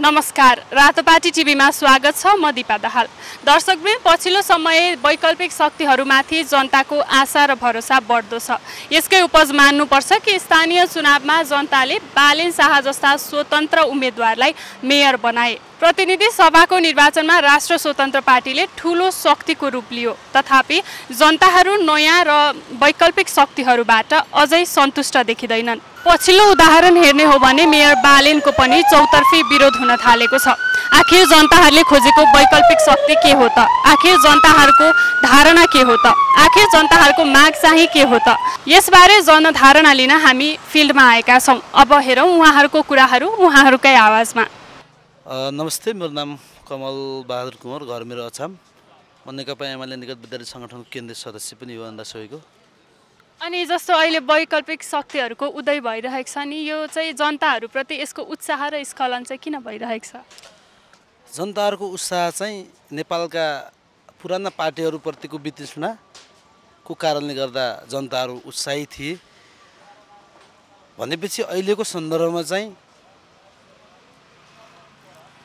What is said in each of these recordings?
नमस्कार रातोपाटी टिभीमा स्वागत छ म दिपा दाहाल दर्शकले पछिल्लो समय वैकल्पिक शक्तिहरूमाथि जनताको आशा र भरोसा बढ्दो छ यसकै उपज मान्नुपर्छ कि स्थानीय चुनावमा जनताले बालेन शाह जस्ता स्वतन्त्र उम्मेद्वारलाई मेयर बनाए प्रतिनिधि सभाको निर्वाचनमा राष्ट्र स्वतन्त्र पार्टीले ठुलो शक्तिको रूप लियो तथापि जनताहरू नयाँ र वैकल्पिक शक्तिहरूबाट अझै सन्तुष्ट देखिँदैनन् पछिल्लो उदाहरण हेर्ने हो भने मेयर बालेनको पनि चौतर्फी विरोध हुन थालेको छ आखिर जनताहरूले खोजेको वैकल्पिक शक्ति के हो त आखिर जनताहरूको धारणा के हो त आखिर जनताहरूको माग चाहिँ के हो त यसबारे जनधारणा लिन हामी फिल्डमा आएका छौँ अब हेरौँ उहाँहरूको कुराहरू उहाँहरूकै आवाजमा नमस्ते मेरो नाम कमल बहादुर कुमार घर मेरो अछाम म नेकपा एमाले निकट विद्यार्थी सङ्गठनको केन्द्रीय सदस्य पनि हो अन्त सबैको अनि जस्तो अहिले वैकल्पिक शक्तिहरूको उदय भइरहेको छ नि यो चाहिँ जनताहरूप्रति यसको उत्साह र स्खलन चाहिँ किन भइरहेको छ जनताहरूको उत्साह चाहिँ नेपालका पुराना पार्टीहरूप्रतिको वितृष्णाको कारणले गर्दा जनताहरू उत्साही थिए भनेपछि अहिलेको सन्दर्भमा चाहिँ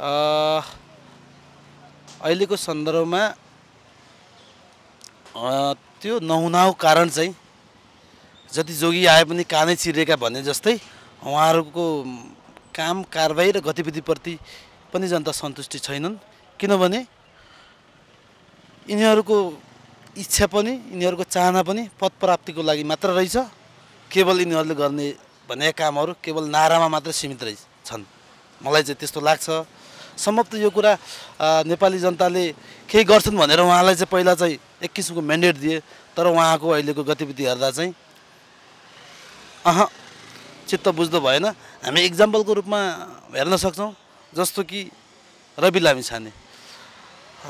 अहिलेको सन्दर्भमा त्यो नहुनाको कारण चाहिँ जति जोगी आए पनि कानै चिरेका भने जस्तै उहाँहरूको काम कारवाही र गतिविधिप्रति पनि जनता सन्तुष्टि छैनन् किनभने यिनीहरूको इच्छा पनि यिनीहरूको चाहना पनि पद प्राप्तिको लागि मात्र रहेछ केवल यिनीहरूले गर्ने भनेका कामहरू केवल नारामा मात्र सीमित रहेछन् मलाई चाहिँ त्यस्तो लाग्छ समाप्त यो कुरा नेपाली जनताले केही गर्छन् भनेर उहाँलाई चाहिँ पहिला चाहिँ एक किसिमको म्यान्डेट दिए तर उहाँको अहिलेको गतिविधि हेर्दा चाहिँ अह चित्त बुझ्दो भएन हामी इक्जाम्पलको रूपमा हेर्न सक्छौँ जस्तो कि रवि लामी छाने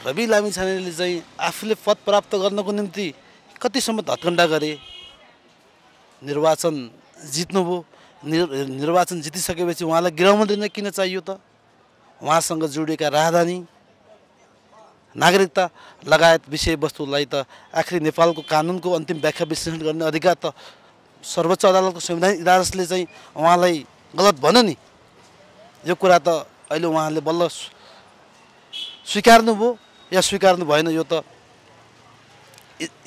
रवि लामी छानेले चाहिँ आफूले पद प्राप्त गर्नको निम्ति कतिसम्म धत्कण्डा गरे निर्वाचन जित्नुभयो निर्वाचन जितिसकेपछि उहाँलाई गृहमन्त्री नै किन चाहियो त उहाँसँग जोडिएका राहदानी नागरिकता लगायत विषयवस्तुलाई त आखिर नेपालको कानुनको अन्तिम व्याख्या विश्लेषण गर्ने अधिकार त सर्वोच्च अदालतको संविधान इदारसले चाहिँ उहाँलाई गलत भन्यो नि यो कुरा त अहिले उहाँले बल्ल स्वीकार्नुभयो या स्वीकार्नु भएन यो त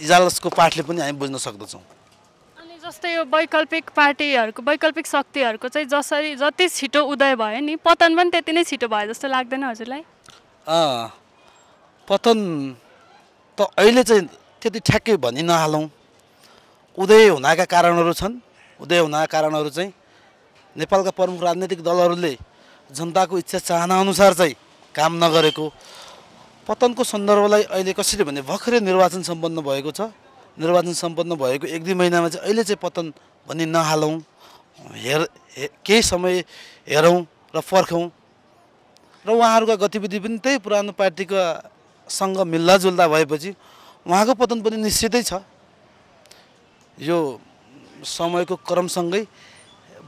इजालसको पाठले पनि हामी बुझ्न सक्दछौँ जस्तै यो वैकल्पिक पार्टीहरूको वैकल्पिक शक्तिहरूको चाहिँ जसरी जति छिटो उदय भयो नि पतन पनि त्यति नै छिटो भयो जस्तो लाग्दैन हजुरलाई पतन त अहिले चाहिँ त्यति ठ्याक्कै भनि नहालौँ उदय हुनाका कारणहरू छन् उदय हुनाका कारणहरू चाहिँ नेपालका प्रमुख राजनैतिक दलहरूले जनताको इच्छा चाहनाअनुसार चाहिँ काम नगरेको पतनको सन्दर्भलाई अहिले कसरी भने भर्खरै निर्वाचन सम्पन्न भएको छ निर्वाचन सम्पन्न भएको एक दुई महिनामा चाहिँ अहिले चाहिँ पतन भन्ने नहालौँ हेर केही समय हेरौँ र पर्खौँ र उहाँहरूका गतिविधि पनि त्यही पुरानो पार्टीकासँग मिल्दाजुल्दा भएपछि उहाँको पतन पनि निश्चितै छ यो समयको क्रमसँगै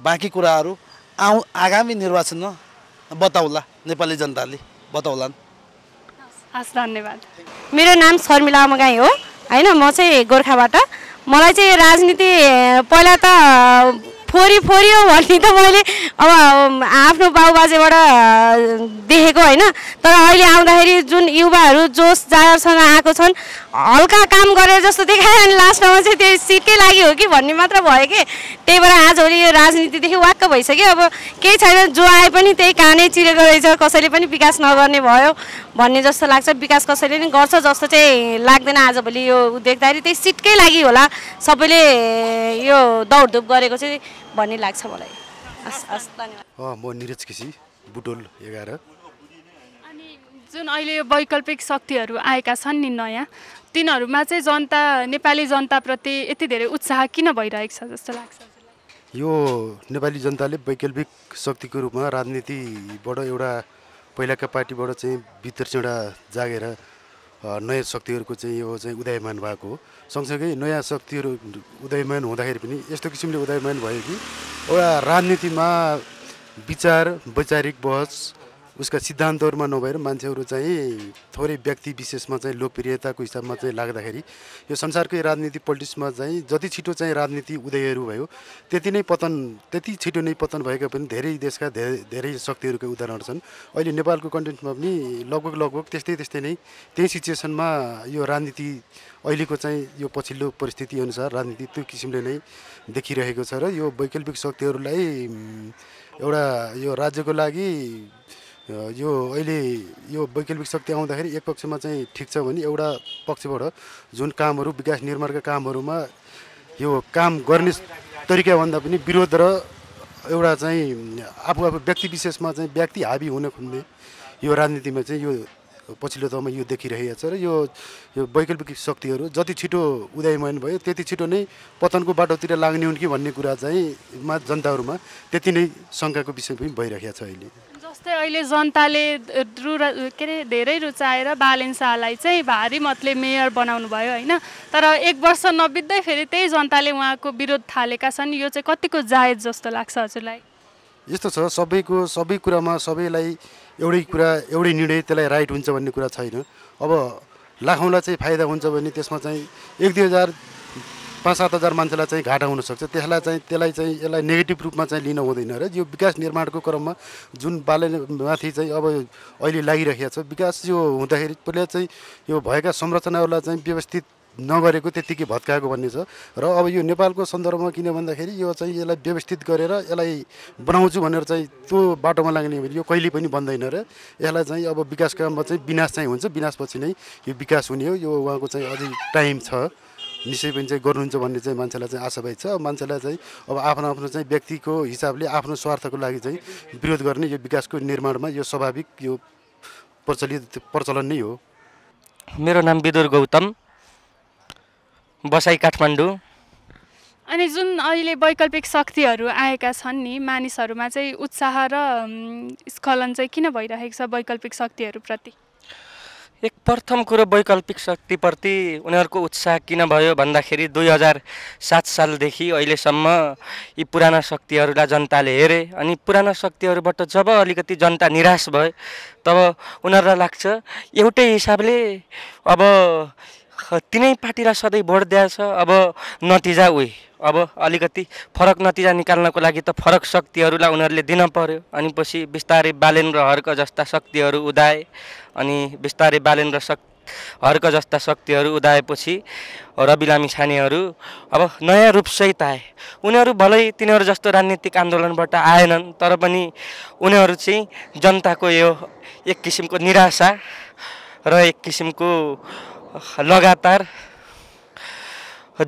बाँकी कुराहरू आउ आगामी निर्वाचनमा बताउला नेपाली जनताले बताउलान् हस् धन्यवाद मेरो नाम शर्मिला मगाई हो होइन म चाहिँ गोर्खाबाट मलाई चाहिँ राजनीति पहिला त फोरी हो भन्ने त मैले अब आफ्नो बाउबाजेबाट देखेको होइन तर अहिले आउँदाखेरि जुन युवाहरू जोस जागरसँग आएको छन् हल्का काम गरे जस्तो देखायो अनि लास्टमा चाहिँ त्यो सिटकै लागि हो कि भन्ने मात्र भयो कि त्यही भएर आजभोलि यो राजनीतिदेखि वाक्क भइसक्यो अब केही छैन जो आए पनि त्यही कानै चिरेको रहेछ कसैले पनि विकास नगर्ने भयो भन्ने जस्तो लाग्छ विकास कसैले पनि गर्छ जस्तो चाहिँ लाग्दैन आजभोलि यो देख्दाखेरि त्यही सिटकै लागि होला सबैले यो दौडधुप गरेको चाहिँ भन्ने लाग्छ मलाई म निरज केसी बुटोल एघार जुन अहिले यो वैकल्पिक शक्तिहरू आएका छन् नि नयाँ दिनहरूमा चाहिँ जनता नेपाली जनताप्रति यति धेरै उत्साह किन भइरहेको छ जस्तो लाग्छ यो नेपाली जनताले वैकल्पिक शक्तिको रूपमा राजनीतिबाट एउटा पहिलाका पार्टीबाट चाहिँ भित्र चाहिँ एउटा जागेर नयाँ शक्तिहरूको चाहिँ यो चाहिँ उदयमान भएको हो सँगसँगै नयाँ शक्तिहरू उदयमान हुँदाखेरि पनि यस्तो किसिमले उदयमान भयो कि एउटा राजनीतिमा विचार वैचारिक बहस उसका सिद्धान्तहरूमा नभएर मान्छेहरू चाहिँ थोरै व्यक्ति विशेषमा चाहिँ लोकप्रियताको हिसाबमा चाहिँ लाग्दाखेरि यो संसारकै राजनीति पोलिटिक्समा चाहिँ जति छिटो चाहिँ राजनीति उदयहरू भयो त्यति नै पतन त्यति छिटो नै पतन भएका पनि धेरै देशका धेरै धेरै शक्तिहरूकै उदाहरणहरू छन् अहिले नेपालको कन्टेन्टमा पनि लगभग लगभग त्यस्तै त्यस्तै नै त्यही सिचुएसनमा यो राजनीति अहिलेको चाहिँ यो पछिल्लो परिस्थितिअनुसार राजनीति त्यो किसिमले नै देखिरहेको छ र यो वैकल्पिक शक्तिहरूलाई एउटा यो राज्यको लागि यो अहिले यो वैकल्पिक शक्ति आउँदाखेरि एक पक्षमा चाहिँ ठिक छ भने एउटा पक्षबाट जुन कामहरू विकास निर्माणका कामहरूमा यो काम गर्ने तरिकाभन्दा पनि विरोध र एउटा चाहिँ आफू आफू व्यक्ति विशेषमा चाहिँ व्यक्ति हाबी हुन खोज्ने यो राजनीतिमा चाहिँ यो पछिल्लो तहमा यो देखिरहेको छ र यो यो वैकल्पिक शक्तिहरू जति छिटो उदयमान भयो त्यति छिटो नै पतनको बाटोतिर लाग्ने हुन् कि भन्ने कुरा चाहिँ मा जनताहरूमा त्यति नै शङ्काको विषय पनि भइरहेको छ अहिले जस्तै अहिले जनताले रु के अरे धेरै रुचाएर बालेन शाहलाई चाहिँ भारी मतले मेयर बनाउनु भयो होइन तर एक वर्ष नबित्दै फेरि त्यही जनताले उहाँको विरोध थालेका छन् यो चाहिँ कतिको जायज जस्तो लाग्छ हजुरलाई यस्तो छ सबैको सबै कुरामा सबैलाई एउटै कुरा एउटै निर्णय त्यसलाई राइट हुन्छ भन्ने कुरा छैन अब लाखौँलाई चाहिँ फाइदा हुन्छ भने त्यसमा चाहिँ एक दुई हजार पाँच सात हजार मान्छेलाई चाहिँ घाटा हुनसक्छ त्यसलाई चाहिँ त्यसलाई चाहिँ यसलाई नेगेटिभ रूपमा चाहिँ लिन हुँदैन र यो विकास निर्माणको क्रममा जुन माथि चाहिँ अब अहिले लागिरहेको छ विकास यो हुँदाखेरि पहिला चाहिँ यो भएका संरचनाहरूलाई चाहिँ व्यवस्थित नगरेको त्यत्तिकै भत्काएको भन्ने छ र अब यो नेपालको सन्दर्भमा किन भन्दाखेरि यो चाहिँ यसलाई व्यवस्थित गरेर यसलाई बनाउँछु भनेर चाहिँ त्यो बाटोमा लाग्ने भने यो कहिले पनि बन्दैन र यसलाई चाहिँ अब विकास काममा चाहिँ विनाश चाहिँ हुन्छ विनाशपछि नै यो विकास हुने हो यो उहाँको चाहिँ अझै टाइम छ निश्चय पनि चाहिँ गर्नुहुन्छ भन्ने चाहिँ मान्छेलाई चाहिँ आशावादी छ मान्छेलाई चाहिँ अब आफ्नो आफ्नो चाहिँ व्यक्तिको हिसाबले आफ्नो स्वार्थको लागि चाहिँ विरोध गर्ने यो विकासको निर्माणमा यो स्वाभाविक यो प्रचलित प्रचलन नै हो मेरो नाम विदुर गौतम बसाई काठमाडौँ अनि जुन अहिले वैकल्पिक शक्तिहरू आएका छन् नि मानिसहरूमा चाहिँ उत्साह र स्खलन चाहिँ किन भइरहेको छ वैकल्पिक शक्तिहरूप्रति एक प्रथम कुरो वैकल्पिक शक्तिप्रति उनीहरूको उत्साह किन भयो भन्दाखेरि दुई हजार सात सालदेखि अहिलेसम्म यी पुराना शक्तिहरूलाई जनताले हेरे अनि पुराना शक्तिहरूबाट जब अलिकति जनता निराश भयो तब उनीहरूलाई लाग्छ एउटै हिसाबले अब तिनै पार्टीलाई सधैँ भोट दिएछ अब नतिजा उही अब अलिकति फरक नतिजा निकाल्नको लागि त फरक शक्तिहरूलाई उनीहरूले दिन पर्यो अनि पछि बिस्तारै र हर्क जस्ता शक्तिहरू उदाए अनि बिस्तारै र शक् हर्क जस्ता शक्तिहरू उदाएपछि रवि लामी छानेहरू अब नयाँ रूपसहित आए उनीहरू भलै तिनीहरू जस्तो राजनीतिक आन्दोलनबाट आएनन् तर पनि उनीहरू चाहिँ जनताको यो एक किसिमको निराशा र एक किसिमको लगातार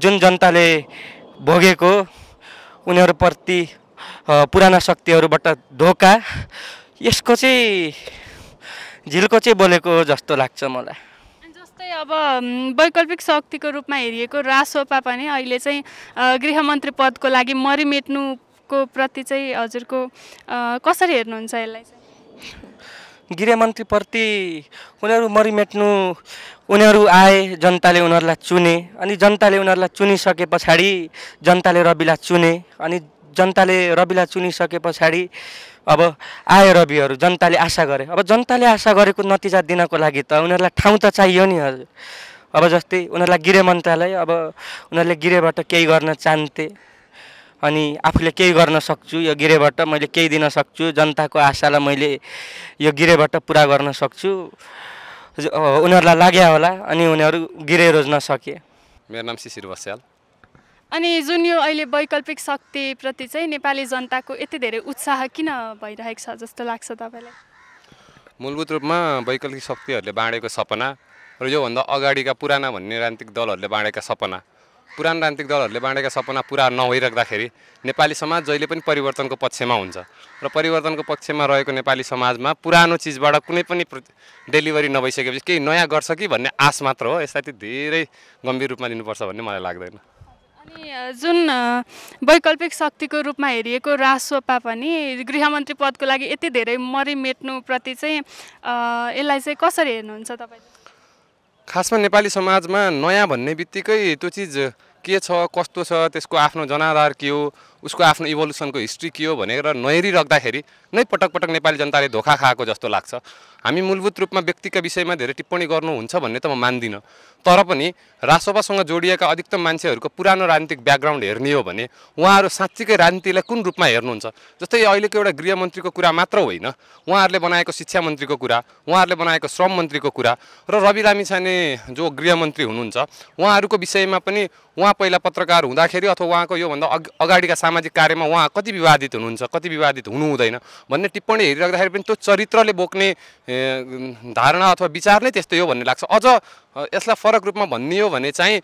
जुन जनताले भोगेको उनीहरूप्रति पुराना शक्तिहरूबाट धोका यसको चाहिँ झिल्को चाहिँ बोलेको जस्तो लाग्छ मलाई जस्तै अब वैकल्पिक शक्तिको रूपमा हेरिएको रासोपा पनि अहिले चाहिँ गृहमन्त्री पदको लागि मरिमेट्नुको प्रति चाहिँ हजुरको कसरी हेर्नुहुन्छ यसलाई चाहिँ गृहमन्त्रीप्रति उनीहरू मरिमेट्नु उनीहरू आए जनताले उनीहरूलाई चुने अनि जनताले उनीहरूलाई चुनिसके पछाडि जनताले रविलाई चुने अनि जनताले रविलाई चुनिसके पछाडि अब आए रविहरू जनताले आशा गरे अब जनताले आशा गरेको नतिजा दिनको लागि त उनीहरूलाई ठाउँ त चाहियो नि हजुर अब जस्तै उनीहरूलाई गृह मन्त्रालय अब उनीहरूले गृहबाट केही गर्न चाहन्थे अनि आफूले केही गर्न सक्छु यो गिरेबाट मैले केही दिन सक्छु जनताको आशालाई मैले यो गिरेबाट पुरा गर्न सक्छु उनीहरूलाई लाग्यो होला अनि उनीहरू गिरे रोज्न सके मेरो नाम शिशिर बस्याल अनि जुन यो अहिले वैकल्पिक शक्तिप्रति चाहिँ नेपाली जनताको यति धेरै उत्साह किन भइरहेको छ जस्तो लाग्छ तपाईँलाई मूलभूत रूपमा वैकल्पिक शक्तिहरूले बाँडेको सपना र योभन्दा अगाडिका पुराना भन्ने राजनीतिक दलहरूले बाँडेका सपना पुरानो राजनीतिक दलहरूले बाँडेका सपना पुरा नभइराख्दाखेरि नेपाली समाज जहिले पनि परिवर्तनको पक्षमा हुन्छ र परिवर्तनको पक्षमा रहेको नेपाली समाजमा पुरानो चिजबाट कुनै पनि डेलिभरी नभइसकेपछि केही नयाँ गर्छ कि भन्ने आश मात्र हो यसलाई चाहिँ धेरै गम्भीर रूपमा लिनुपर्छ भन्ने मलाई लाग्दैन अनि जुन वैकल्पिक शक्तिको रूपमा हेरिएको रासोपा पनि गृहमन्त्री पदको लागि यति धेरै मरिमेट्नुप्रति चाहिँ यसलाई चाहिँ कसरी हेर्नुहुन्छ तपाईँ खासमा नेपाली समाजमा नयाँ भन्ने बित्तिकै त्यो चिज के छ कस्तो छ त्यसको आफ्नो जनाधार के हो उसको आफ्नो इभोल्युसनको हिस्ट्री के हो भनेर नहेरिराख्दाखेरि नै पटक पटक नेपाली जनताले धोका खाएको जस्तो लाग्छ हामी मूलभूत रूपमा व्यक्तिका विषयमा धेरै टिप्पणी गर्नुहुन्छ भन्ने त म मान्दिनँ तर पनि राजसभासँग जोडिएका अधिकतम मान्छेहरूको पुरानो राजनीतिक ब्याकग्राउन्ड हेर्ने हो भने उहाँहरू साँच्चीकै राजनीतिलाई कुन रूपमा हेर्नुहुन्छ जस्तै अहिलेको एउटा गृहमन्त्रीको कुरा मात्र होइन उहाँहरूले बनाएको शिक्षा मन्त्रीको कुरा उहाँहरूले बनाएको श्रम मन्त्रीको कुरा र रवि लामिछाने जो गृहमन्त्री हुनुहुन्छ उहाँहरूको विषयमा पनि उहाँ पहिला पत्रकार हुँदाखेरि अथवा उहाँको योभन्दा अग अगाडिका सामाजिक कार्यमा उहाँ कति विवादित हुनुहुन्छ कति विवादित हुनुहुँदैन भन्ने टिप्पणी हेरिराख्दाखेरि पनि त्यो चरित्रले बोक्ने धारणा अथवा विचार नै त्यस्तै हो भन्ने लाग्छ अझ यसलाई फरक रूपमा भनियो भने चाहिँ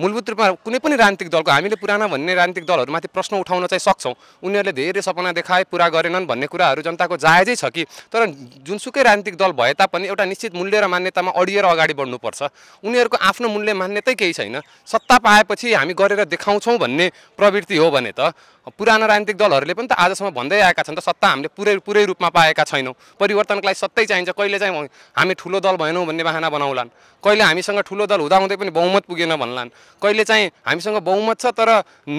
मूलभूत रूपमा कुनै पनि राजनीतिक दलको हामीले पुराना भन्ने राजनीतिक दलहरूमाथि प्रश्न उठाउन चाहिँ सक्छौँ उनीहरूले धेरै सपना देखाए पुरा गरेनन् भन्ने कुराहरू जनताको जायजै छ कि तर जुनसुकै राजनीतिक दल भए तापनि एउटा निश्चित मूल्य र मान्यतामा अडिएर अगाडि बढ्नुपर्छ उनीहरूको आफ्नो मूल्य मान्यतै केही छैन सत्ता पाएपछि हामी गरेर देखाउँछौँ भन्ने प्रवृत्ति हो भने त पुरानो राजनीतिक दलहरूले पनि त आजसम्म भन्दै आएका छन् त सत्ता हामीले पुरै पुरै रूपमा पाएका छैनौँ परिवर्तनको लागि सत्तै चाहिन्छ कहिले चाहिँ हामी ठुलो दल भएनौँ भन्ने बाहना बनाउलान् कहिले हामीसँग ठुलो दल हुँदाहुँदै पनि बहुमत पुगेन भन्लान् कहिले चाहिँ हामीसँग बहुमत छ तर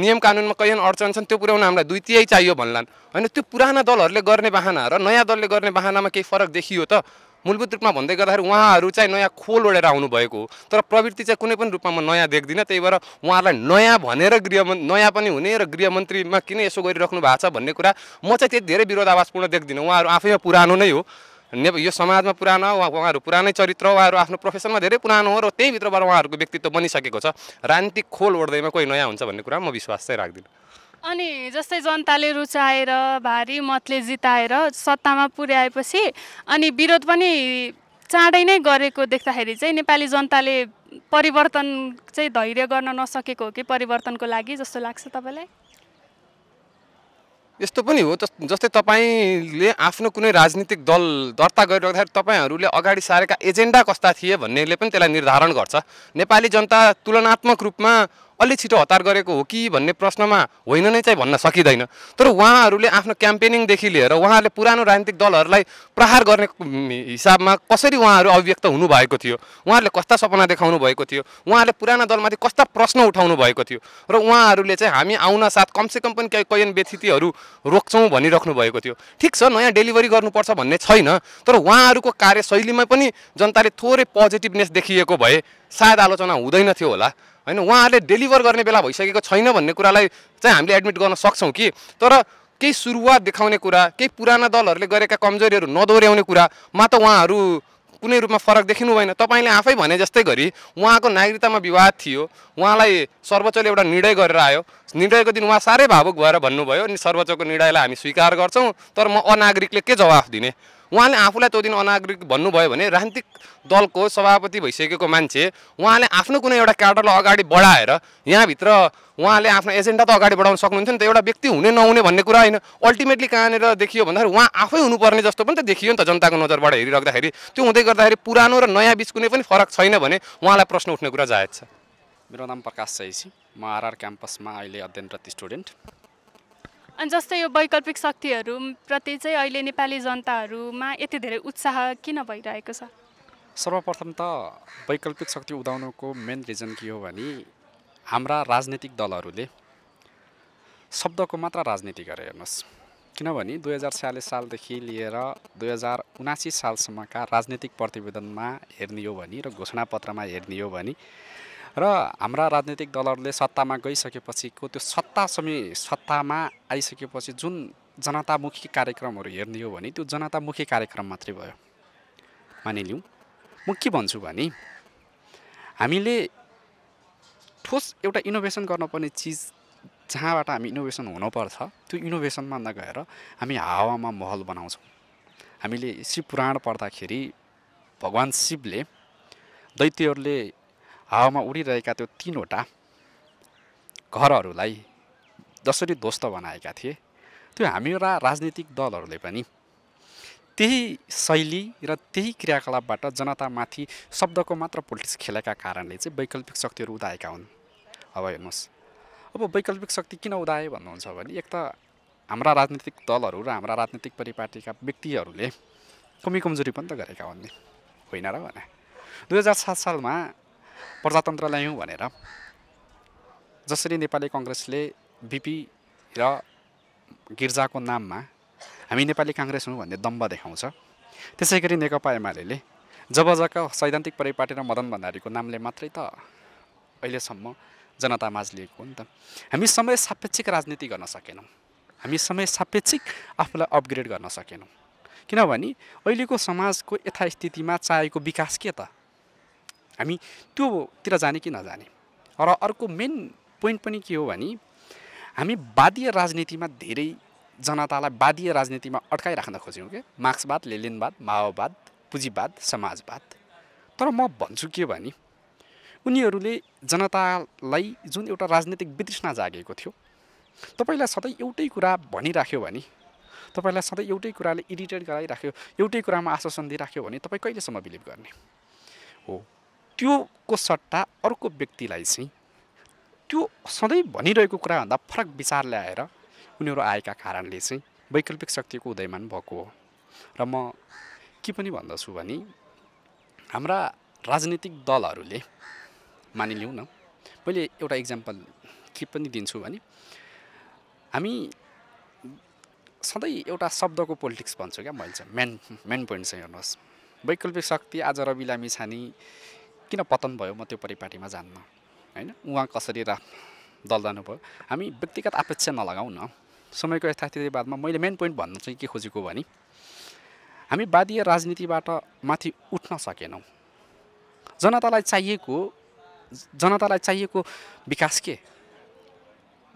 नियम कानुनमा कहिले अडचन छन् त्यो पुर्याउन हामीलाई द्वितीय चाहियो भन्लान् होइन त्यो पुराना दलहरूले गर्ने बाहना र नयाँ दलले गर्ने बाहनामा केही फरक देखियो त मूलभूत रूपमा भन्दै गर्दाखेरि उहाँहरू चाहिँ नयाँ खोल ओडेर आउनुभएको हो तर प्रवृत्ति चाहिँ कुनै पनि रूपमा म नयाँ देख्दिनँ त्यही भएर उहाँहरूलाई नयाँ भनेर गृह नयाँ पनि हुने र गृहमन्त्रीमा किन यसो गरिराख्नु भएको छ भन्ने कुरा म चाहिँ त्यति धेरै विरोधावासपूर्ण देख्दिनँ उहाँहरू आफैमा पुरानो नै हो ने यो समाजमा पुरानो उहाँहरू पुरानै चरित्र उहाँहरू आफ्नो प्रोफेसनमा धेरै पुरानो हो र त्यहीभित्रबाट उहाँहरूको व्यक्तित्व बनिसकेको छ राजनीतिक खोल ओड्दैमा कोही नयाँ हुन्छ भन्ने कुरा म विश्वास चाहिँ राख्दिनँ अनि जस्तै जनताले रुचाएर भारी मतले जिताएर सत्तामा पुर्याएपछि अनि विरोध पनि चाँडै नै गरेको देख्दाखेरि चाहिँ नेपाली जनताले परिवर्तन चाहिँ धैर्य गर्न नसकेको हो कि परिवर्तनको लागि जस्तो लाग्छ तपाईँलाई यस्तो पनि हो जस्तै तपाईँले आफ्नो कुनै राजनीतिक दल दर्ता गरिराख्दाखेरि तपाईँहरूले अगाडि सारेका एजेन्डा कस्ता थिए भन्नेले पनि त्यसलाई निर्धारण गर्छ नेपाली जनता तुलनात्मक रूपमा अलि छिटो हतार गरेको हो कि भन्ने प्रश्नमा होइन नै चाहिँ भन्न सकिँदैन तर उहाँहरूले आफ्नो क्याम्पेनिङदेखि लिएर उहाँहरूले पुरानो राजनीतिक दलहरूलाई प्रहार गर्ने हिसाबमा कसरी उहाँहरू अभिव्यक्त हुनुभएको थियो उहाँहरूले कस्ता सपना देखाउनु भएको थियो उहाँहरूले पुरानो दलमाथि कस्ता प्रश्न उठाउनु भएको थियो र उहाँहरूले चाहिँ हामी आउन साथ कमसेकम पनि केही कैयन व्यथितिहरू रोक्छौँ भनिराख्नु भएको थियो ठिक छ नयाँ डेलिभरी गर्नुपर्छ भन्ने छैन तर उहाँहरूको कार्यशैलीमा पनि जनताले थोरै पोजिटिभनेस देखिएको भए सायद आलोचना हुँदैन थियो होला होइन उहाँहरूले डेलिभर गर्ने बेला भइसकेको छैन भन्ने कुरालाई चाहिँ हामीले एडमिट गर्न सक्छौँ कि तर केही सुरुवात देखाउने कुरा केही पुराना दलहरूले गरेका कमजोरीहरू नदोहोऱ्याउने कुरामा त उहाँहरू कुनै रूपमा फरक देखिनु भएन तपाईँले आफै भने जस्तै गरी उहाँको नागरिकतामा विवाद थियो उहाँलाई सर्वोच्चले एउटा निर्णय गरेर आयो निर्णयको दिन उहाँ साह्रै भावुक भएर भन्नुभयो अनि सर्वोच्चको निर्णयलाई हामी स्वीकार गर्छौँ तर म अनागरिकले के जवाफ दिने उहाँले आफूलाई त्यो दिन अनागरिक भन्नुभयो भने राजनीतिक दलको सभापति भइसकेको मान्छे उहाँले आफ्नो कुनै एउटा क्याडरलाई अगाडि बढाएर यहाँभित्र उहाँले आफ्नो एजेन्डा त अगाडि बढाउन सक्नुहुन्थ्यो नि त एउटा व्यक्ति हुने नहुने भन्ने कुरा होइन अल्टिमेटली कहाँनिर देखियो भन्दाखेरि उहाँ आफै हुनुपर्ने जस्तो पनि त देखियो नि त जनताको नजरबाट हेरिराख्दाखेरि त्यो हुँदै गर्दाखेरि पुरानो र नयाँ बिच कुनै पनि फरक छैन भने उहाँलाई प्रश्न उठ्ने कुरा जायज छ मेरो नाम प्रकाश सैसी म आरआर क्याम्पसमा अहिले अध्ययनरत स्टुडेन्ट अनि जस्तै यो वैकल्पिक शक्तिहरूप्रति चाहिँ अहिले नेपाली जनताहरूमा यति धेरै उत्साह किन भइरहेको छ सर्वप्रथम त वैकल्पिक शक्ति उदाउनुको मेन रिजन के हो भने हाम्रा राजनीतिक दलहरूले शब्दको मात्र राजनीति गरे हेर्नुहोस् किनभने दुई हजार छ्यालिस सालदेखि लिएर दुई हजार उनासी सालसम्मका राजनीतिक प्रतिवेदनमा हेर्ने हो भने र घोषणापत्रमा हेर्ने हो भने र हाम्रा राजनीतिक दलहरूले सत्तामा गइसकेपछिको त्यो सत्ता समय सत्तामा आइसकेपछि जुन जनतामुखी कार्यक्रमहरू हेर्ने हो भने त्यो जनतामुखी कार्यक्रम मात्रै भयो मानिलिउँ म के भन्छु भने हामीले ठोस एउटा इनोभेसन गर्नुपर्ने चिज जहाँबाट हामी इनोभेसन हुनुपर्छ त्यो इनोभेसनमा नगएर हामी हावामा महल बनाउँछौँ हामीले शिव पुराण पढ्दाखेरि भगवान् शिवले दैत्यहरूले हावामा उडिरहेका त्यो तिनवटा घरहरूलाई जसरी ध्वस्त बनाएका थिए त्यो हाम्रा राजनीतिक दलहरूले पनि त्यही शैली र त्यही क्रियाकलापबाट जनतामाथि शब्दको मात्र पोलिटिक्स खेलेका कारणले चाहिँ वैकल्पिक शक्तिहरू उदाएका हुन् अब हेर्नुहोस् अब वैकल्पिक शक्ति किन उदाए भन्नुहुन्छ भने एक त हाम्रा राजनीतिक दलहरू र हाम्रा राजनीतिक परिपाटीका व्यक्तिहरूले कमी कमजोरी पनि त गरेका हुन् नि होइन र भने दुई हजार सात सालमा प्रजातन्त्र ल्यायौँ भनेर जसरी नेपाली कङ्ग्रेसले बिपी र गिर्जाको नाममा हामी नेपाली काङ्ग्रेस हौँ भन्ने दम्ब देखाउँछ त्यसै गरी नेकपा एमाले जब जग्गा सैद्धान्तिक परिपाटी र मदन भण्डारीको नामले मात्रै त अहिलेसम्म जनतामाझ लिएको हो नि त हामी समय सापेक्षिक राजनीति गर्न सकेनौँ हामी समय सापेक्षिक आफूलाई अपग्रेड गर्न सकेनौँ किनभने अहिलेको समाजको यथास्थितिमा चाहेको विकास के त हामी त्योतिर जाने कि नजाने र अर्को मेन पोइन्ट पनि के हो भने हामी वादीय राजनीतिमा धेरै जनतालाई वादीय राजनीतिमा अड्काइराख्न खोज्यौँ क्या मार्क्सवाद लेलिनवाद माओवाद पुँजीवाद समाजवाद तर म भन्छु के भने उनीहरूले जनतालाई जुन एउटा राजनीतिक वितृष्णा जागेको थियो तपाईँलाई सधैँ एउटै कुरा भनिराख्यो भने तपाईँलाई सधैँ एउटै कुराले इरिटेट गराइराख्यो एउटै कुरामा आश्वासन दिइराख्यो भने तपाईँ कहिलेसम्म बिलिभ गर्ने हो त्योको सट्टा अर्को व्यक्तिलाई चाहिँ त्यो सधैँ भनिरहेको कुराभन्दा फरक विचार ल्याएर उनीहरू आएका कारणले चाहिँ वैकल्पिक शक्तिको उदयमान भएको हो र म के पनि भन्दछु भने हाम्रा राजनीतिक दलहरूले मानिलिउँ न मैले एउटा इक्जाम्पल के पनि दिन्छु भने हामी सधैँ एउटा शब्दको पोलिटिक्स भन्छु क्या मैले चाहिँ मेन मेन पोइन्ट चाहिँ हेर्नुहोस् वैकल्पिक शक्ति आज रवि लामी छानी किन पतन भयो म त्यो परिपाटीमा जान्न होइन उहाँ कसरी रा दल जानु भयो हामी व्यक्तिगत अपेक्षा नलगाउँ न समयको बादमा मैले मेन पोइन्ट भन्न चाहिँ के खोजेको भने हामी वादीय राजनीतिबाट माथि उठ्न सकेनौँ जनतालाई चाहिएको जनतालाई चाहिएको विकास के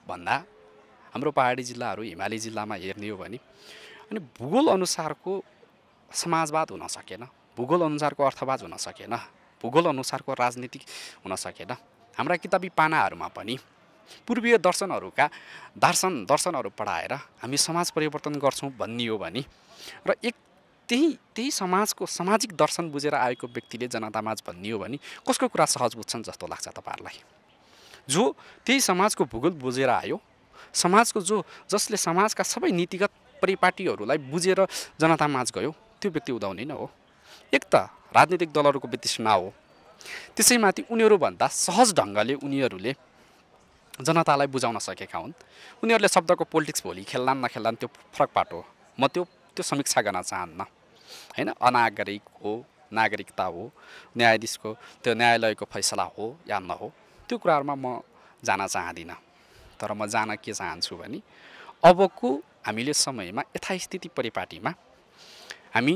भन्दा हाम्रो पहाडी जिल्लाहरू हिमाली जिल्लामा हेर्ने हो भने अनि भूगोल अनुसारको समाजवाद हुन सकेन भूगोल अनुसारको अर्थवाद हुन सकेन भूगोल अनुसारको राजनीतिक हुन सकेन हाम्रा किताबी पानाहरूमा पनि पूर्वीय दर्शनहरूका दर्शन दर्शनहरू पढाएर हामी समाज परिवर्तन गर्छौँ भन्ने हो भने र एक त्यही त्यही समाजको सामाजिक दर्शन बुझेर आएको व्यक्तिले जनतामाझ भनियो भने कसको कुरा सहज बुझ्छन् जस्तो लाग्छ तपाईँहरूलाई जो त्यही समाजको भूगोल बुझेर आयो समाजको जो जसले समाजका सबै नीतिगत परिपाटीहरूलाई बुझेर जनतामाझ गयो त्यो व्यक्ति उदाउने नै हो एक त राजनीतिक दलहरूको वितृष्णा हो त्यसैमाथि उनीहरूभन्दा सहज ढङ्गले उनीहरूले जनतालाई बुझाउन सकेका हुन् उनीहरूले शब्दको पोलिटिक्स भोलि खेल्लान् नखेल्लान् त्यो फरक पाटो म त्यो त्यो समीक्षा गर्न चाहन्न होइन अनागरिक हो नागरिकता हो न्यायाधीशको त्यो न्यायालयको फैसला हो या नहो त्यो कुराहरूमा म जान चाहदिनँ तर म जान के चाहन्छु भने अबको हामीले समयमा यथास्थिति परिपाटीमा हामी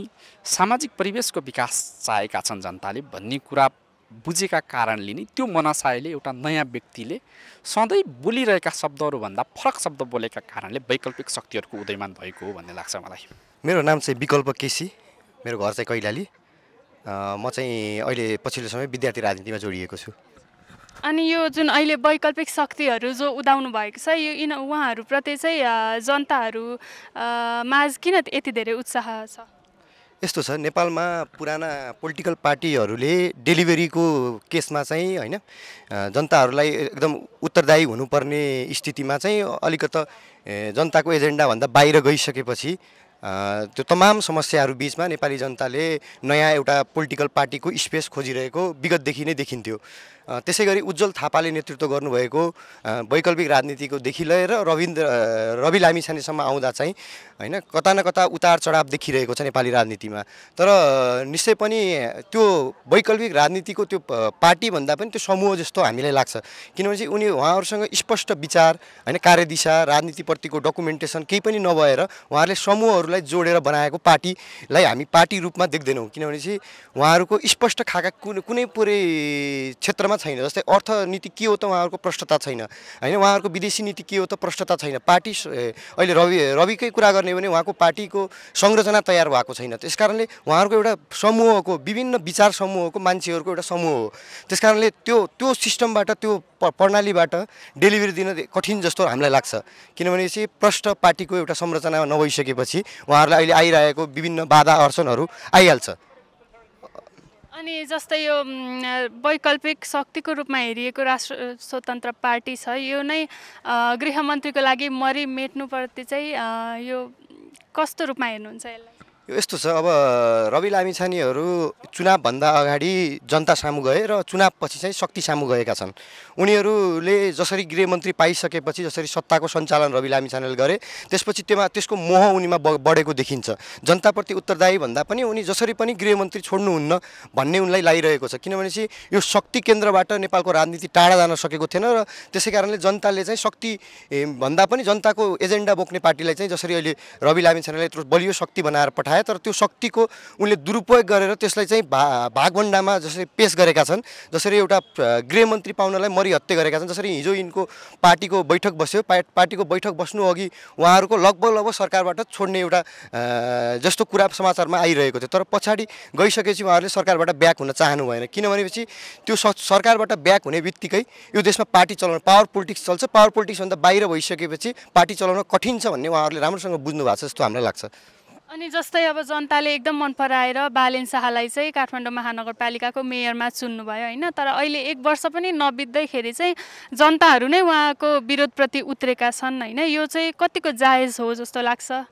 सामाजिक परिवेशको विकास चाहेका छन् जनताले भन्ने कुरा बुझेका कारणले नै त्यो मनसायले एउटा नयाँ व्यक्तिले सधैँ बोलिरहेका शब्दहरूभन्दा फरक शब्द बोलेका कारणले वैकल्पिक शक्तिहरूको उदयमान भएको हो भन्ने लाग्छ मलाई मेरो नाम चाहिँ विकल्प केसी मेरो घर चाहिँ कैलाली म चाहिँ अहिले पछिल्लो समय विद्यार्थी राजनीतिमा जोडिएको छु अनि यो जुन अहिले वैकल्पिक शक्तिहरू जो उदाउनु भएको छ यो यिन उहाँहरूप्रति चाहिँ जनताहरू माझ किन यति धेरै उत्साह छ यस्तो छ नेपालमा पुराना पोलिटिकल पार्टीहरूले डेलिभरीको केसमा चाहिँ होइन जनताहरूलाई एकदम उत्तरदायी हुनुपर्ने स्थितिमा चाहिँ अलिकति जनताको एजेन्डाभन्दा बाहिर गइसकेपछि त्यो तमाम समस्याहरू बिचमा नेपाली जनताले नयाँ एउटा पोलिटिकल पार्टीको स्पेस खोजिरहेको विगतदेखि नै देखिन्थ्यो त्यसै गरी उज्जवल थापाले नेतृत्व गर्नुभएको वैकल्पिक राजनीतिकोदेखि लिएर रविन्द्र रवि लामिछानेसम्म आउँदा चाहिँ होइन कता न कता उतार चढाव देखिरहेको छ नेपाली राजनीतिमा तर निश्चय पनि त्यो वैकल्पिक राजनीतिको त्यो पार्टीभन्दा पनि त्यो समूह जस्तो हामीलाई लाग्छ किनभने चाहिँ उनी उहाँहरूसँग स्पष्ट विचार होइन कार्यदिशा राजनीतिप्रतिको डकुमेन्टेसन केही पनि नभएर उहाँहरूले समूहहरूलाई उहाँहरूलाई जोडेर बनाएको पार्टीलाई हामी पार्टी रूपमा देख्दैनौँ किनभने चाहिँ उहाँहरूको स्पष्ट खाका कुनै कुनै पुरै क्षेत्रमा छैन जस्तै अर्थनीति के हो त उहाँहरूको प्रष्टता छैन होइन उहाँहरूको विदेशी नीति के हो त प्रष्टता छैन पार्टी अहिले रवि रविकै कुरा गर्ने भने उहाँको पार्टीको संरचना तयार भएको छैन त्यस कारणले उहाँहरूको एउटा समूहको विभिन्न विचार समूहको मान्छेहरूको एउटा समूह हो त्यस कारणले त्यो त्यो सिस्टमबाट त्यो प प्रणालीबाट डेलिभरी दिन कठिन जस्तो हामीलाई लाग्छ किनभने चाहिँ प्रष्ट पार्टीको एउटा संरचना नभइसकेपछि उहाँहरूलाई अहिले आइरहेको विभिन्न बाधा अर्सनहरू आइहाल्छ अनि जस्तै यो वैकल्पिक शक्तिको रूपमा हेरिएको राष्ट्र स्वतन्त्र पार्टी छ यो नै गृहमन्त्रीको लागि मरि चाहिँ यो कस्तो रूपमा हेर्नुहुन्छ यसलाई यो यस्तो छ अब रवि लामी छानेहरू चुनावभन्दा अगाडि जनता सामु गए र चुनावपछि चाहिँ शक्ति सामु गएका छन् उनीहरूले जसरी गृहमन्त्री पाइसकेपछि जसरी सत्ताको सञ्चालन रवि लामी गरे त्यसपछि त्योमा त्यसको मोह उनीमा बढेको देखिन्छ जनताप्रति उत्तरदायी भन्दा पनि उनी जसरी पनि गृहमन्त्री छोड्नुहुन्न भन्ने उनलाई लागिरहेको छ चाहिँ यो शक्ति केन्द्रबाट नेपालको राजनीति टाढा जान सकेको थिएन र त्यसै कारणले जनताले चाहिँ शक्ति भन्दा पनि जनताको एजेन्डा बोक्ने पार्टीलाई चाहिँ जसरी अहिले रवि लामी छानेले यत्रो बलियो शक्ति बनाएर पठाए भए तर त्यो शक्तिको उनले दुरुपयोग गरेर त्यसलाई चाहिँ भा भागभन्डामा जसरी पेस गरेका छन् जसरी एउटा गृहमन्त्री पाउनलाई मरिहत्या गरेका छन् जसरी हिजो यिनको पार्टीको बैठक बस्यो पा पार्टीको बैठक बस्नु अघि उहाँहरूको लगभग लगभग सरकारबाट छोड्ने एउटा जस्तो कुरा समाचारमा आइरहेको थियो तर पछाडि गइसकेपछि उहाँहरूले सरकारबाट ब्याक हुन चाहनु भएन किनभनेपछि त्यो सरकारबाट ब्याक हुने बित्तिकै यो देशमा पार्टी चलाउन पावर पोलिटिक्स चल्छ पावर पोलिटिक्सभन्दा बाहिर भइसकेपछि पार्टी चलाउन कठिन छ भन्ने उहाँहरूले राम्रोसँग बुझ्नु भएको छ जस्तो हामीलाई लाग्छ अनि जस्तै अब जनताले एकदम मन पराएर बालेन शाहलाई चाहिँ काठमाडौँ महानगरपालिकाको मेयरमा चुन्नुभयो होइन तर अहिले एक वर्ष पनि नबित्दैखेरि चाहिँ जनताहरू नै उहाँको विरोधप्रति उत्रेका छन् होइन यो चाहिँ कतिको जायज हो जस्तो लाग्छ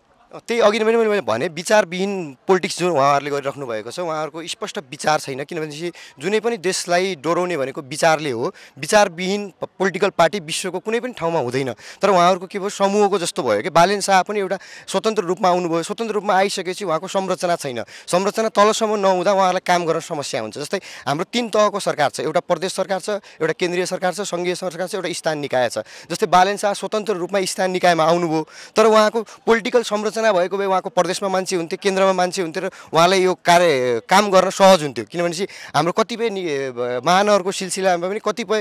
त्यही अघि नै मैले भने विचारविहीन पोलिटिक्स जुन उहाँहरूले गरिराख्नु भएको छ उहाँहरूको स्पष्ट विचार छैन किनभनेदेखि जुनै पनि देशलाई डोराउने भनेको विचारले हो विचारविहीन पोलिटिकल पार्टी विश्वको कुनै पनि ठाउँमा हुँदैन तर उहाँहरूको के भयो समूहको जस्तो भयो कि बालेन शाह पनि एउटा स्वतन्त्र रूपमा आउनुभयो स्वतन्त्र रूपमा आइसकेपछि उहाँको संरचना छैन संरचना तलसम्म नहुँदा उहाँहरूलाई काम गर्न समस्या हुन्छ जस्तै हाम्रो तिन तहको सरकार छ एउटा प्रदेश सरकार छ एउटा केन्द्रीय सरकार छ सङ्घीय सरकार छ एउटा स्थान निकाय छ जस्तै बालेन शाह स्वतन्त्र रूपमा स्थान निकायमा आउनुभयो तर उहाँको पोलिटिकल संरचना एकजना भएको भए उहाँको प्रदेशमा मान्छे हुन्थ्यो केन्द्रमा मान्छे हुन्थ्यो र उहाँलाई यो कार्य काम गर्न सहज हुन्थ्यो किनभने हाम्रो कतिपय महानगरको सिलसिलामा पनि कतिपय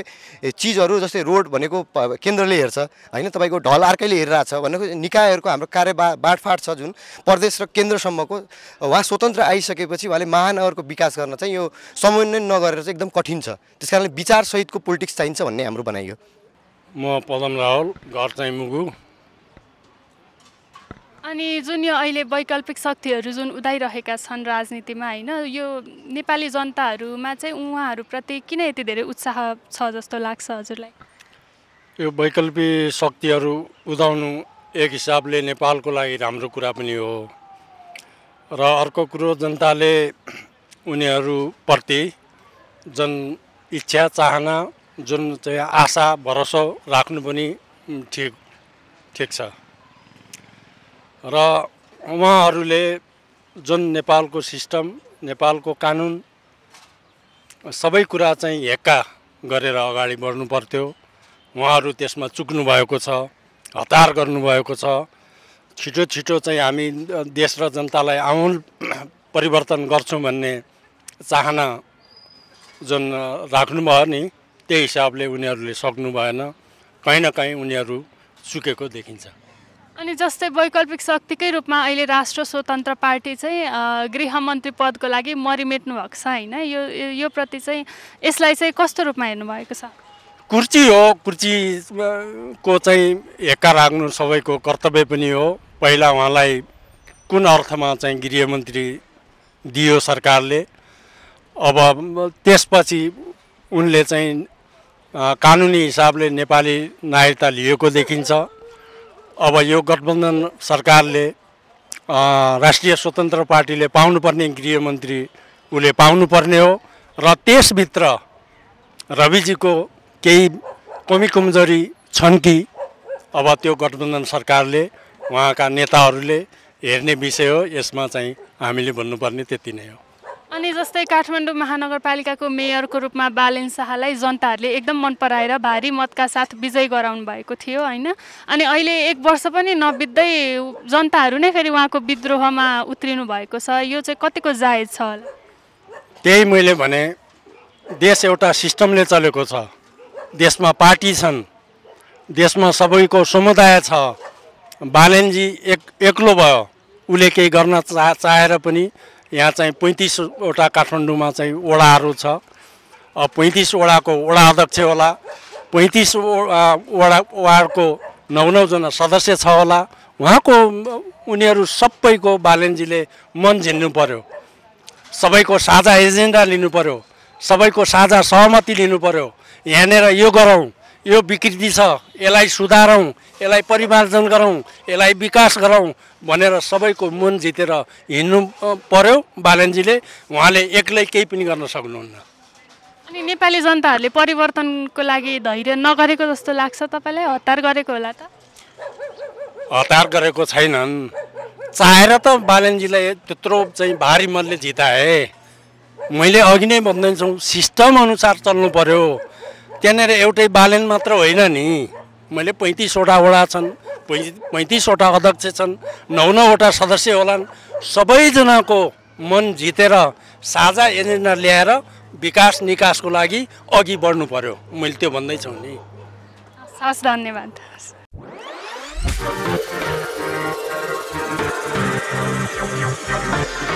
चिजहरू जस्तै रोड भनेको केन्द्रले हेर्छ होइन तपाईँको ढल अर्कैले हेरिरहेछ भनेको निकायहरूको हाम्रो कार्य बा बाँडफाँड छ जुन प्रदेश र केन्द्रसम्मको उहाँ स्वतन्त्र आइसकेपछि उहाँले महानगरको विकास गर्न चाहिँ यो समन्वय नगरेर चाहिँ एकदम कठिन छ त्यस कारणले विचारसहितको पोलिटिक्स चाहिन्छ भन्ने हाम्रो बनाइयो म पदम रावल घर चाहिँ मुगु अनि जुन यो अहिले वैकल्पिक शक्तिहरू जुन उदाइरहेका छन् राजनीतिमा होइन यो नेपाली जनताहरूमा चाहिँ उहाँहरूप्रति किन यति धेरै उत्साह छ जस्तो लाग्छ हजुरलाई यो वैकल्पिक शक्तिहरू उदाउनु एक हिसाबले नेपालको लागि राम्रो कुरा पनि हो र अर्को कुरो जनताले उनीहरूप्रति जन इच्छा चाहना जुन चाहिँ आशा भरोसा राख्नु पनि ठिक ठिक छ र उहाँहरूले जुन नेपालको सिस्टम नेपालको कानुन सबै कुरा चाहिँ हेक्का गरेर अगाडि बढ्नु पर्थ्यो उहाँहरू त्यसमा चुक्नु भएको छ हतार गर्नुभएको छ छिटो छिटो चाहिँ हामी देश र जनतालाई आमूल परिवर्तन गर्छौँ भन्ने चाहना जुन राख्नुभयो नि त्यही हिसाबले उनीहरूले सक्नु भएन कहीँ न कहीँ उनीहरू चुकेको देखिन्छ अनि जस्तै वैकल्पिक शक्तिकै रूपमा अहिले राष्ट्र स्वतन्त्र पार्टी चाहिँ गृहमन्त्री पदको लागि मरिमेट्नु भएको छ होइन यो यो प्रति चाहिँ यसलाई चाहिँ कस्तो रूपमा हेर्नुभएको छ कुर्ची हो को चाहिँ हेक्का राख्नु सबैको कर्तव्य पनि हो पहिला उहाँलाई कुन अर्थमा चाहिँ गृहमन्त्री दियो सरकारले अब त्यसपछि उनले चाहिँ कानुनी हिसाबले नेपाली नागरिकता लिएको देखिन्छ अब यो गठबन्धन सरकारले राष्ट्रिय स्वतन्त्र पार्टीले पाउनुपर्ने गृहमन्त्री उसले पाउनुपर्ने हो र त्यसभित्र रविजीको केही कमी कमजोरी छन् कि अब त्यो गठबन्धन सरकारले उहाँका नेताहरूले हेर्ने विषय हो यसमा चाहिँ हामीले भन्नुपर्ने त्यति नै हो अनि जस्तै काठमाडौँ महानगरपालिकाको मेयरको रूपमा बालेन शाहलाई जनताहरूले एकदम मन पराएर भारी मतका साथ विजय गराउनु भएको थियो होइन अनि अहिले एक वर्ष पनि नबित्दै जनताहरू नै फेरि उहाँको विद्रोहमा उत्रिनु भएको छ यो चाहिँ कतिको जायज छ होला त्यही मैले भने देश एउटा सिस्टमले चलेको छ देशमा पार्टी छन् देशमा सबैको समुदाय छ बालेनजी एक एक्लो भयो उसले केही गर्न चा चाहेर पनि यहाँ चाहिँ पैँतिसवटा काठमाडौँमा चाहिँ वडाहरू छ पैँतिसवटाको वडा अध्यक्ष होला पैँतिस वडा वार्डको नौ नौजना सदस्य छ होला उहाँको उनीहरू सबैको बालेनजीले मन झिन्नु पऱ्यो सबैको साझा एजेन्डा लिनु पऱ्यो सबैको साझा सहमति लिनु पऱ्यो यहाँनिर यो गरौँ यो विकृति छ यसलाई सुधारौँ यसलाई परिमार्जन गरौँ यसलाई विकास गरौँ भनेर सबैको मन जितेर हिँड्नु पर्यो बालनजीले उहाँले एक्लै केही पनि गर्न सक्नुहुन्न अनि नेपाली जनताहरूले परिवर्तनको लागि धैर्य नगरेको जस्तो लाग्छ तपाईँलाई हतार गरेको होला त हतार गरेको छैनन् चाहेर त बालनजीलाई त्यत्रो चाहिँ भारी मनले जिताए मैले अघि नै भन्दैछु सिस्टम अनुसार चल्नु पर्यो त्यहाँनिर एउटै बालेन मात्र होइन नि मैले पैँतिसवटा वडा छन् पैँ पैँतिसवटा अध्यक्ष छन् नौ नौवटा सदस्य होलान् सबैजनाको मन जितेर साझा एजेन्डा ल्याएर विकास निकासको लागि अघि बढ्नु पर्यो मैले त्यो भन्दैछु नि हस् धन्यवाद